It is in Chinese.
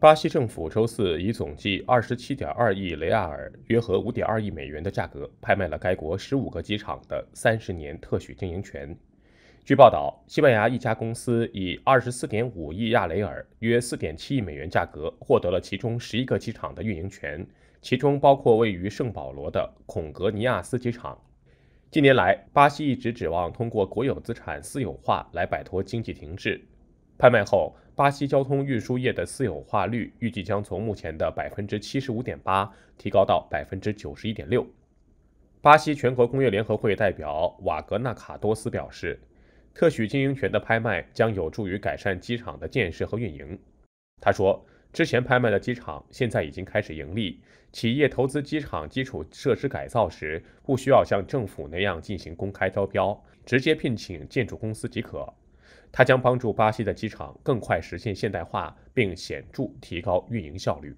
巴西政府周四以总计二十七点二亿雷亚尔（约合五点二亿美元）的价格拍卖了该国十五个机场的三十年特许经营权。据报道，西班牙一家公司以二十四点五亿亚雷尔（约四点七亿美元）价格获得了其中十一个机场的运营权，其中包括位于圣保罗的孔格尼亚斯机场。近年来，巴西一直指望通过国有资产私有化来摆脱经济停滞。拍卖后。巴西交通运输业的私有化率预计将从目前的百分之七十五点八提高到百分之九十一点六。巴西全国工业联合会代表瓦格纳·卡多斯表示，特许经营权的拍卖将有助于改善机场的建设和运营。他说，之前拍卖的机场现在已经开始盈利。企业投资机场基础设施改造时，不需要像政府那样进行公开招标，直接聘请建筑公司即可。它将帮助巴西的机场更快实现现代化，并显著提高运营效率。